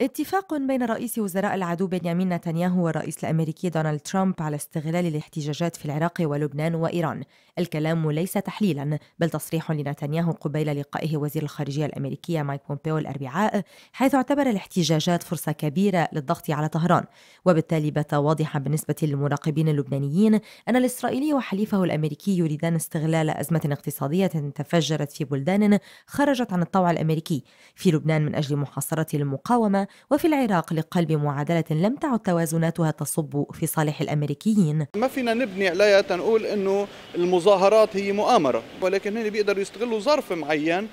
اتفاق بين رئيس وزراء العدو بنيامين نتنياهو والرئيس الامريكي دونالد ترامب على استغلال الاحتجاجات في العراق ولبنان وايران، الكلام ليس تحليلا بل تصريح لنتنياهو قبيل لقائه وزير الخارجيه الامريكيه مايك بومبيو الاربعاء، حيث اعتبر الاحتجاجات فرصه كبيره للضغط على طهران، وبالتالي بات واضحا بالنسبه للمراقبين اللبنانيين ان الاسرائيلي وحليفه الامريكي يريدان استغلال ازمه اقتصاديه تفجرت في بلدان خرجت عن الطوع الامريكي في لبنان من اجل محاصره المقاومه وفي العراق لقلب معادلة لم تعد توازناتها تصب في صالح الأمريكيين ما فينا نبني عليها تنقول أنه المظاهرات هي مؤامرة ولكن هن بيقدروا يستغلوا ظرف معين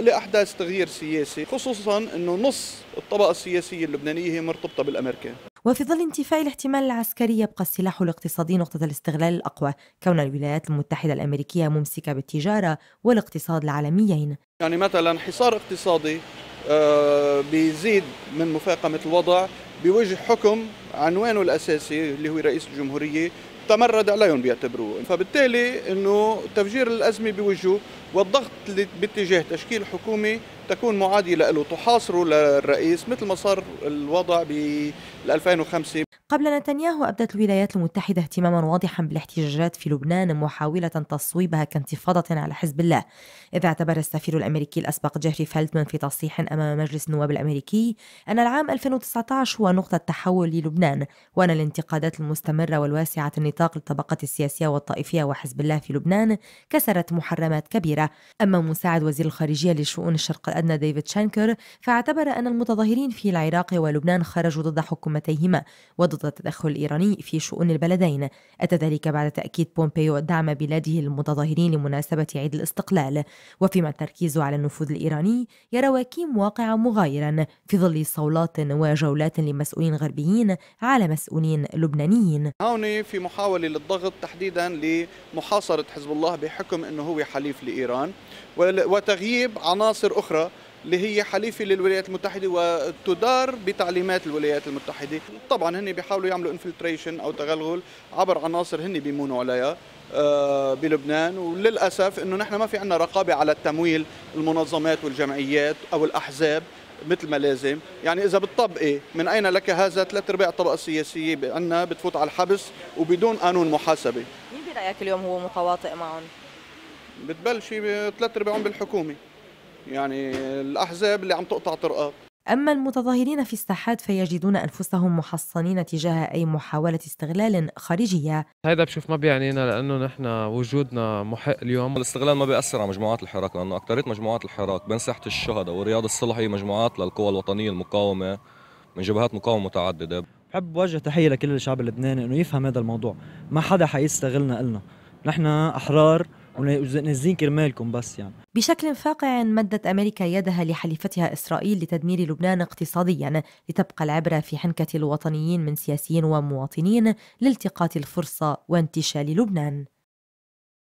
لأحداث تغيير سياسي خصوصا أنه نص الطبقة السياسية اللبنانية هي مرتبطة بالأمريكان وفي ظل انتفاء الاحتمال العسكري يبقى السلاح الاقتصادي نقطة الاستغلال الأقوى كون الولايات المتحدة الأمريكية ممسكة بالتجارة والاقتصاد العالميين يعني مثلا حصار اقتصادي آه، بيزيد من مفاقمة الوضع بوجه حكم عنوانه الاساسي اللي هو رئيس الجمهوريه تمرد عليهم بيعتبروه فبالتالي انه تفجير الازمه بوجهه والضغط باتجاه تشكيل حكومه تكون معادله له تحاصره للرئيس مثل ما صار الوضع بال 2005 قبل نتنياهو أبدت الولايات المتحدة اهتماما واضحا بالاحتجاجات في لبنان محاولة تصويبها كانتفاضة على حزب الله إذ اعتبر السفير الأمريكي الأسبق جيفري فيلدمان في تصريح أمام مجلس النواب الأمريكي أن العام 2019 هو نقطة تحول للبنان وأن الانتقادات المستمرة والواسعة النطاق للطبقة السياسية والطائفية وحزب الله في لبنان كسرت محرمات كبيرة أما مساعد وزير الخارجية لشؤون الشرق الأدنى ديفيد شانكر فاعتبر أن المتظاهرين في العراق ولبنان خرجوا ضد حكومتيهما وضد التدخل الإيراني في شؤون البلدين أتى ذلك بعد تأكيد بومبيو دعم بلاده للمتظاهرين لمناسبة عيد الاستقلال وفيما التركيز على النفوذ الإيراني يرى واكيم واقعا مغايرا في ظل صولات وجولات لما مسؤولين غربيين على مسؤولين لبنانيين هون في محاولة للضغط تحديدا لمحاصرة حزب الله بحكم أنه هو حليف لإيران وتغييب عناصر أخرى اللي هي حليفة للولايات المتحدة وتدار بتعليمات الولايات المتحدة طبعا هن بيحاولوا يعملوا انفلتريشن أو تغلغل عبر عناصر هن بيمونوا عليها آه، بلبنان وللأسف أنه نحن ما في عندنا رقابة على التمويل المنظمات والجمعيات أو الأحزاب مثل ما لازم يعني إذا بتطبقي من أين لك هذا ثلاث أرباع الطبقة السياسية عندنا بتفوت على الحبس وبدون قانون محاسبة مين برأيك اليوم هو متواطئ معهم؟ بتبلشي ثلاث أرباعهم بالحكومة يعني الأحزاب اللي عم تقطع طرقات أما المتظاهرين في الساحات فيجدون أنفسهم محصنين تجاه أي محاولة استغلال خارجية هذا بشوف ما بيعنينا لأنه نحن وجودنا محق اليوم الاستغلال ما بيأثر على مجموعات الحراك لأنه أكثرية مجموعات الحراك بين ساحة الشهداء ورياض الصلح هي مجموعات للقوى الوطنية المقاومة من جبهات مقاومة متعددة بحب وجه تحية لكل الشعب اللبناني أنه يفهم هذا الموضوع ما حدا حيستغلنا إلنا نحن أحرار ونازلين كرمالكم بس يعني بشكل فاقع مدت أمريكا يدها لحليفتها إسرائيل لتدمير لبنان اقتصاديا لتبقى العبرة في حنكة الوطنيين من سياسيين ومواطنين لالتقاط الفرصة وانتشال لبنان